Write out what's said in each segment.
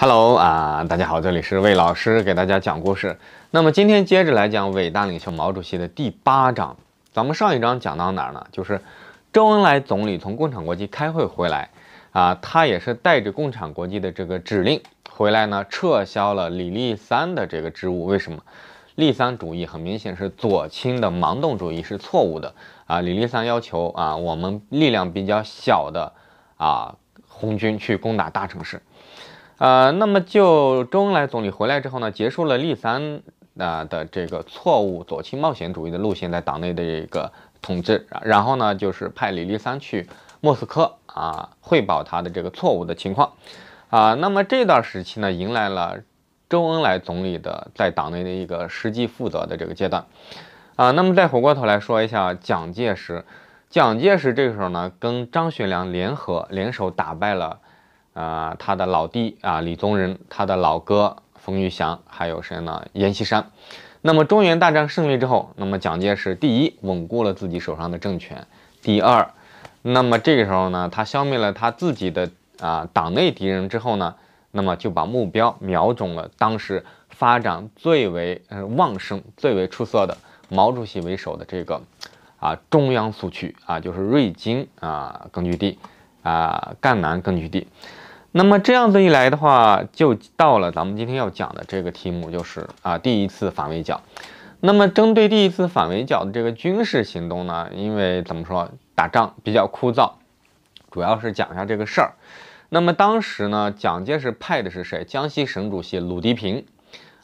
Hello 啊，大家好，这里是魏老师给大家讲故事。那么今天接着来讲伟大领袖毛主席的第八章。咱们上一章讲到哪儿呢？就是周恩来总理从共产国际开会回来啊，他也是带着共产国际的这个指令回来呢，撤销了李立三的这个职务。为什么？立三主义很明显是左倾的盲动主义，是错误的啊。李立三要求啊，我们力量比较小的啊红军去攻打大城市。呃，那么就周恩来总理回来之后呢，结束了立三啊的这个错误左倾冒险主义的路线在党内的一个统治，然后呢，就是派李立三去莫斯科啊汇报他的这个错误的情况，啊，那么这段时期呢，迎来了周恩来总理的在党内的一个实际负责的这个阶段，啊，那么再回过头来说一下蒋介石，蒋介石这个时候呢，跟张学良联合联手打败了。啊，他的老弟啊，李宗仁；他的老哥冯玉祥，还有谁呢？阎锡山。那么中原大战胜利之后，那么蒋介石第一稳固了自己手上的政权，第二，那么这个时候呢，他消灭了他自己的啊党内敌人之后呢，那么就把目标瞄准了当时发展最为旺盛、最为出色的毛主席为首的这个啊中央苏区啊，就是瑞金啊根据地啊，赣南根据地。那么这样子一来的话，就到了咱们今天要讲的这个题目，就是啊第一次反围剿。那么针对第一次反围剿的这个军事行动呢，因为怎么说打仗比较枯燥，主要是讲一下这个事儿。那么当时呢，蒋介石派的是谁？江西省主席鲁涤平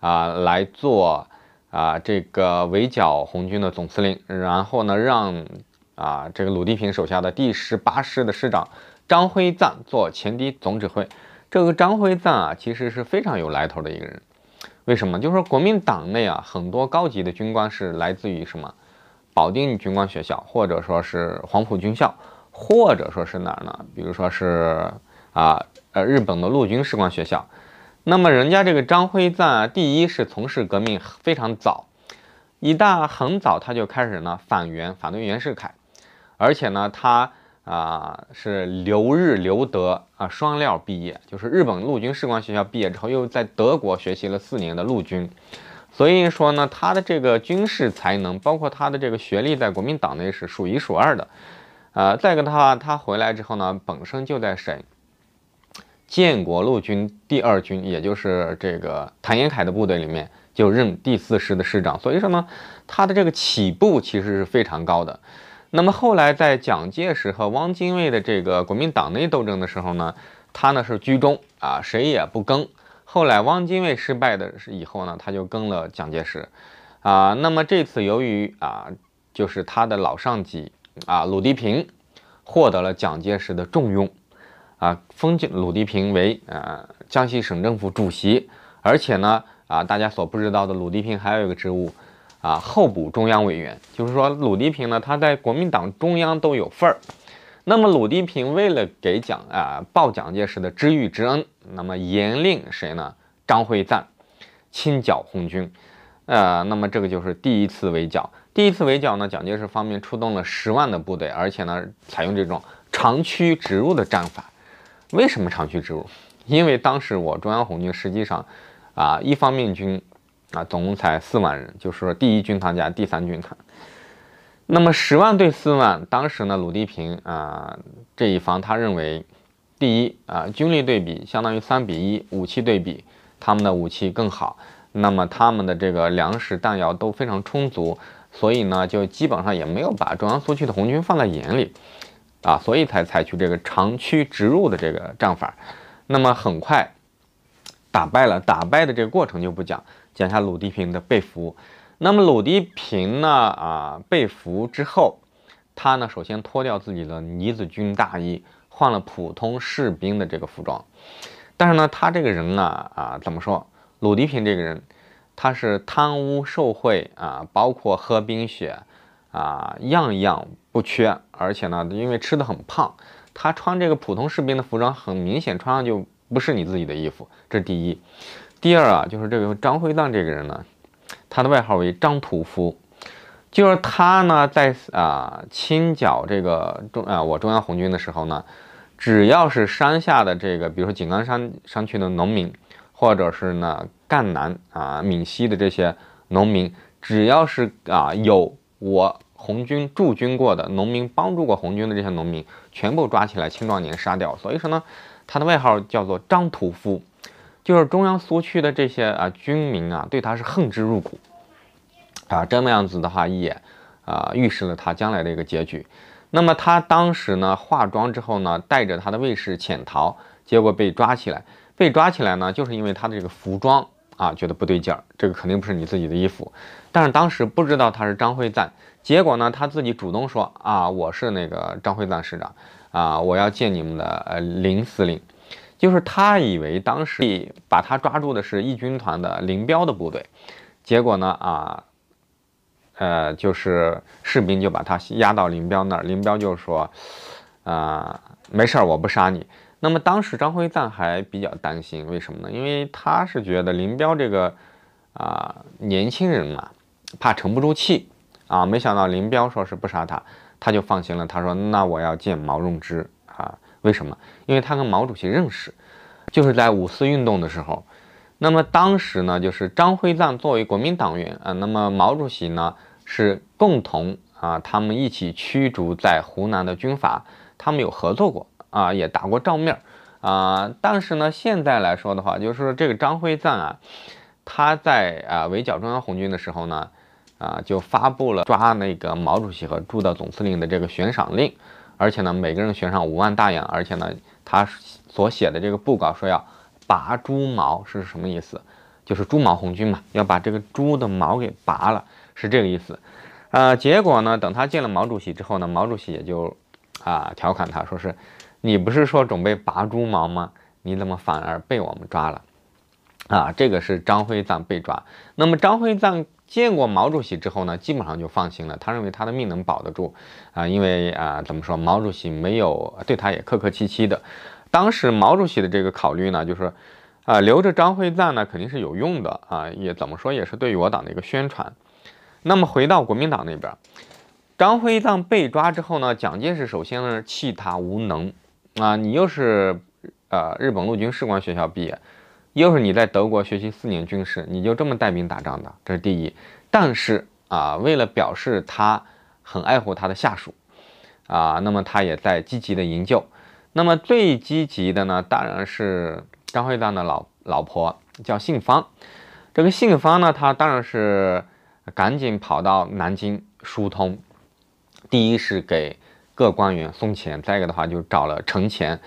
啊来做啊这个围剿红军的总司令。然后呢，让啊这个鲁涤平手下的第十八师的师长。张辉瓒做前敌总指挥。这个张辉瓒啊，其实是非常有来头的一个人。为什么？就是说国民党内啊，很多高级的军官是来自于什么？保定军官学校，或者说是黄埔军校，或者说是哪儿呢？比如说是啊，呃，日本的陆军士官学校。那么人家这个张辉瓒，第一是从事革命非常早，一大很早他就开始呢反袁，反对袁世凯，而且呢他。啊，是留日留德啊，双料毕业，就是日本陆军士官学校毕业之后，又在德国学习了四年的陆军，所以说呢，他的这个军事才能，包括他的这个学历，在国民党内是数一数二的。呃，再一个的话，他回来之后呢，本身就在省建国陆军第二军，也就是这个谭延闿的部队里面，就任第四师的师长，所以说呢，他的这个起步其实是非常高的。那么后来，在蒋介石和汪精卫的这个国民党内斗争的时候呢，他呢是居中啊，谁也不跟。后来汪精卫失败的以后呢，他就跟了蒋介石，啊，那么这次由于啊，就是他的老上级啊，鲁涤平获得了蒋介石的重用，啊，封鲁涤平为啊江西省政府主席，而且呢，啊大家所不知道的，鲁涤平还有一个职务。啊，候补中央委员，就是说鲁涤平呢，他在国民党中央都有份儿。那么鲁涤平为了给蒋啊报蒋介石的知遇之恩，那么严令谁呢？张辉瓒清剿红军。呃，那么这个就是第一次围剿。第一次围剿呢，蒋介石方面出动了十万的部队，而且呢，采用这种长驱直入的战法。为什么长驱直入？因为当时我中央红军实际上啊，一方面军。啊，总共才四万人，就是说第一军团加第三军团。那么十万对四万，当时呢，鲁地平啊这一方，他认为，第一啊，军力对比相当于三比一，武器对比他们的武器更好，那么他们的这个粮食弹药都非常充足，所以呢，就基本上也没有把中央苏区的红军放在眼里，啊，所以才采取这个长驱直入的这个战法，那么很快打败了，打败的这个过程就不讲。讲一下鲁迪平的被俘。那么鲁迪平呢？啊，被俘之后，他呢首先脱掉自己的呢子军大衣，换了普通士兵的这个服装。但是呢，他这个人呢，啊，怎么说？鲁迪平这个人，他是贪污受贿啊，包括喝冰雪啊，样样不缺。而且呢，因为吃的很胖，他穿这个普通士兵的服装，很明显穿上就不是你自己的衣服。这是第一。第二啊，就是这个张辉瓒这个人呢，他的外号为张屠夫，就是他呢在啊清剿这个中啊我中央红军的时候呢，只要是山下的这个，比如说井冈山山区的农民，或者是呢赣南啊闽西的这些农民，只要是啊有我红军驻军过的农民，帮助过红军的这些农民，全部抓起来，青壮年杀掉。所以说呢，他的外号叫做张屠夫。就是中央苏区的这些啊军民啊，对他是恨之入骨，啊这么样子的话也啊预示了他将来的一个结局。那么他当时呢化妆之后呢，带着他的卫士潜逃，结果被抓起来。被抓起来呢，就是因为他的这个服装啊觉得不对劲儿，这个肯定不是你自己的衣服。但是当时不知道他是张辉瓒，结果呢他自己主动说啊我是那个张辉瓒师长啊，我要见你们的呃林司令。就是他以为当时把他抓住的是义军团的林彪的部队，结果呢啊，呃，就是士兵就把他押到林彪那儿，林彪就说，啊，没事儿，我不杀你。那么当时张辉瓒还比较担心，为什么呢？因为他是觉得林彪这个啊年轻人嘛，怕沉不住气啊。没想到林彪说是不杀他，他就放心了。他说，那我要见毛润之。为什么？因为他跟毛主席认识，就是在五四运动的时候。那么当时呢，就是张辉瓒作为国民党员啊，那么毛主席呢是共同啊，他们一起驱逐在湖南的军阀，他们有合作过啊，也打过照面啊。但是呢，现在来说的话，就是这个张辉瓒啊，他在啊围剿中央红军的时候呢，啊就发布了抓那个毛主席和朱德总司令的这个悬赏令。而且呢，每个人悬赏五万大洋。而且呢，他所写的这个布告说要拔猪毛是什么意思？就是猪毛红军嘛，要把这个猪的毛给拔了，是这个意思。啊，结果呢，等他见了毛主席之后呢，毛主席也就啊调侃他说是，你不是说准备拔猪毛吗？你怎么反而被我们抓了？啊，这个是张辉瓒被抓。那么张辉瓒。见过毛主席之后呢，基本上就放心了。他认为他的命能保得住啊，因为啊，怎么说，毛主席没有对他也客客气气的。当时毛主席的这个考虑呢，就是啊，留着张辉瓒呢，肯定是有用的啊，也怎么说，也是对于我党的一个宣传。那么回到国民党那边，张辉瓒被抓之后呢，蒋介石首先呢，气他无能啊，你又是呃，日本陆军士官学校毕业。又是你在德国学习四年军事，你就这么带兵打仗的，这是第一。但是啊，为了表示他很爱护他的下属啊，那么他也在积极的营救。那么最积极的呢，当然是张辉瓒的老老婆，叫杏芳。这个杏芳呢，他当然是赶紧跑到南京疏通。第一是给各官员送钱，再一个的话就找了程前。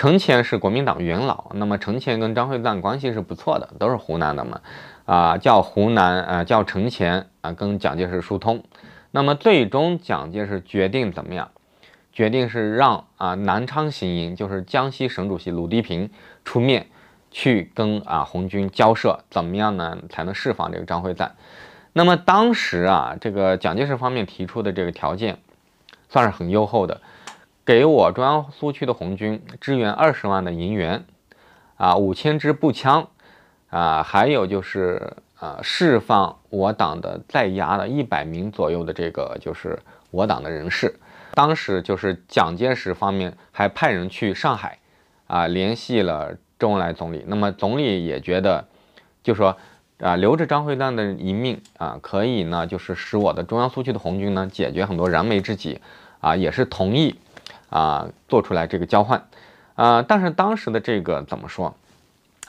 程潜是国民党元老，那么程潜跟张辉瓒关系是不错的，都是湖南的嘛，啊叫湖南，啊叫程潜啊，跟蒋介石疏通，那么最终蒋介石决定怎么样？决定是让啊南昌行营，就是江西省主席鲁涤平出面去跟啊红军交涉，怎么样呢才能释放这个张辉瓒？那么当时啊这个蒋介石方面提出的这个条件，算是很优厚的。给我中央苏区的红军支援二十万的银元，啊，五千支步枪，啊，还有就是啊，释放我党的在押的一百名左右的这个就是我党的人士。当时就是蒋介石方面还派人去上海，啊，联系了周恩来总理。那么总理也觉得，就说啊，留着张辉瓒的一命啊，可以呢，就是使我的中央苏区的红军呢解决很多燃眉之急，啊，也是同意。啊，做出来这个交换，啊，但是当时的这个怎么说？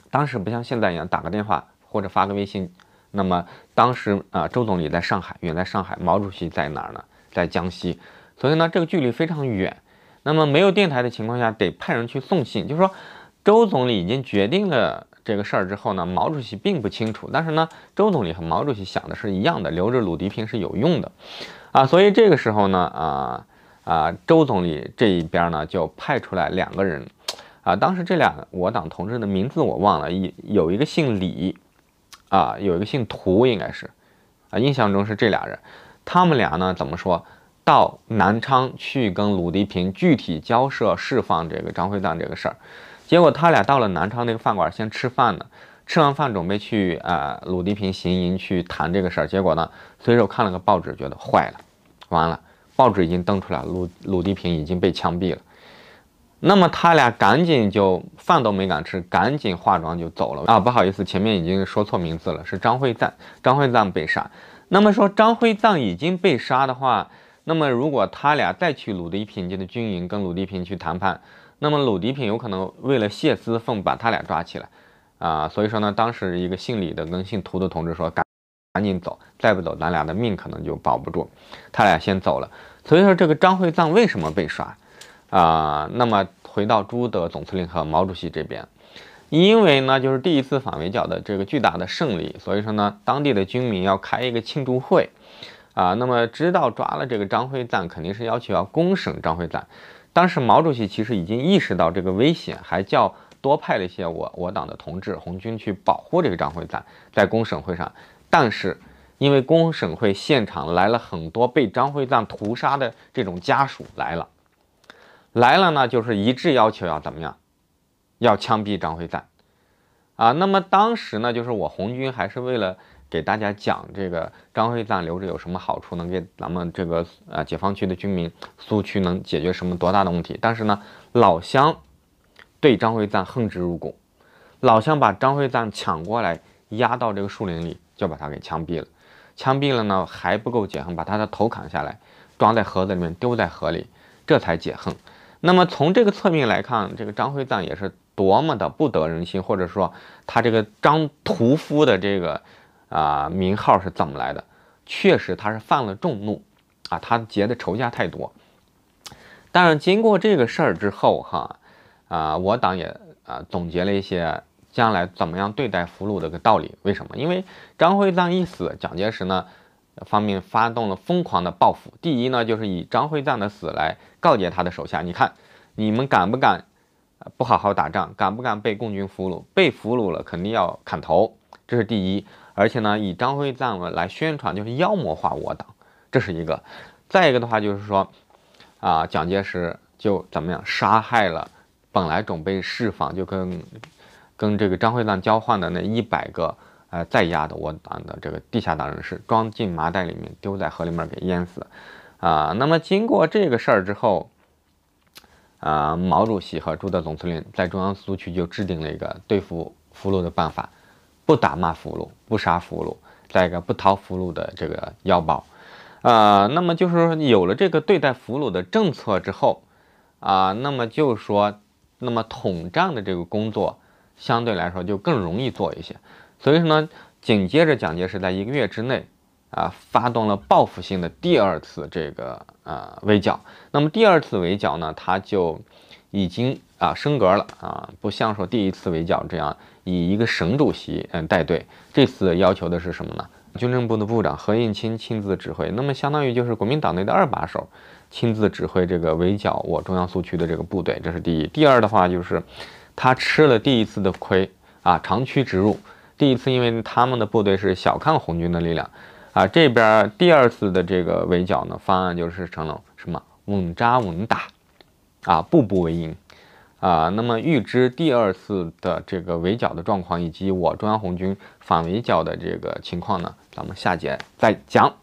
当时不像现在一样打个电话或者发个微信，那么当时啊，周总理在上海，远在上海，毛主席在哪儿呢？在江西，所以呢，这个距离非常远，那么没有电台的情况下，得派人去送信。就是说，周总理已经决定了这个事儿之后呢，毛主席并不清楚。但是呢，周总理和毛主席想的是一样的，留着鲁迪平是有用的，啊，所以这个时候呢，啊。啊，周总理这一边呢，就派出来两个人，啊，当时这俩我党同志的名字我忘了，一有一个姓李，啊，有一个姓涂，应该是，啊，印象中是这俩人，他们俩呢，怎么说到南昌去跟鲁涤平具体交涉释放这个张辉瓒这个事儿，结果他俩到了南昌那个饭馆先吃饭呢，吃完饭准备去啊鲁涤平行营去谈这个事儿，结果呢，随手看了个报纸，觉得坏了，完了。报纸已经登出来鲁鲁迪平已经被枪毙了。那么他俩赶紧就饭都没敢吃，赶紧化妆就走了啊！不好意思，前面已经说错名字了，是张辉瓒，张辉瓒被杀。那么说张辉瓒已经被杀的话，那么如果他俩再去鲁迪平的军营跟鲁迪平去谈判，那么鲁迪平有可能为了泄私愤把他俩抓起来啊！所以说呢，当时一个姓李的跟姓涂的同志说，赶赶紧走，再不走咱俩的命可能就保不住。他俩先走了。所以说这个张辉瓒为什么被杀？啊，那么回到朱德总司令和毛主席这边，因为呢就是第一次反围剿的这个巨大的胜利，所以说呢当地的军民要开一个庆祝会，啊，那么知道抓了这个张辉瓒，肯定是要求要公审张辉瓒。当时毛主席其实已经意识到这个危险，还叫多派了一些我我党的同志、红军去保护这个张辉瓒在公审会上，但是。因为公审会现场来了很多被张辉瓒屠杀的这种家属来了，来了呢，就是一致要求要怎么样，要枪毙张辉瓒啊。那么当时呢，就是我红军还是为了给大家讲这个张辉瓒留着有什么好处，能给咱们这个呃解放区的军民、苏区能解决什么多大的问题。但是呢，老乡对张辉瓒恨之入骨，老乡把张辉瓒抢过来，压到这个树林里，就把他给枪毙了。枪毙了呢还不够解恨，把他的头砍下来，装在盒子里面丢在河里，这才解恨。那么从这个侧面来看，这个张辉瓒也是多么的不得人心，或者说他这个张屠夫的这个啊名号是怎么来的？确实他是犯了众怒啊，他结的仇家太多。但是经过这个事儿之后，哈啊，我党也啊总结了一些。将来怎么样对待俘虏的个道理？为什么？因为张辉瓒一死，蒋介石呢方面发动了疯狂的报复。第一呢，就是以张辉瓒的死来告诫他的手下：，你看你们敢不敢不好好打仗？敢不敢被共军俘虏？被俘虏了肯定要砍头，这是第一。而且呢，以张辉瓒来宣传，就是妖魔化我党，这是一个。再一个的话，就是说，啊，蒋介石就怎么样杀害了本来准备释放就跟。跟这个张辉瓒交换的那一百个呃在押的我党的这个地下党人士，装进麻袋里面丢在河里面给淹死，啊，那么经过这个事儿之后，啊，毛主席和朱德总司令在中央苏区就制定了一个对付俘虏的办法，不打骂俘虏，不杀俘虏，再一个不掏俘虏的这个腰包，啊，那么就是说有了这个对待俘虏的政策之后，啊，那么就是说那么统战的这个工作。相对来说就更容易做一些，所以说呢，紧接着蒋介石在一个月之内，啊，发动了报复性的第二次这个呃围剿。那么第二次围剿呢，他就已经啊升格了啊，不像说第一次围剿这样以一个省主席嗯带队，这次要求的是什么呢？军政部的部长何应钦亲自指挥，那么相当于就是国民党内的二把手亲自指挥这个围剿我中央苏区的这个部队，这是第一。第二的话就是。他吃了第一次的亏啊，长驱直入。第一次因为他们的部队是小看红军的力量啊。这边第二次的这个围剿呢，方案就是成了什么稳扎稳打啊，步步为营啊。那么预知第二次的这个围剿的状况以及我中央红军反围剿的这个情况呢，咱们下节再讲。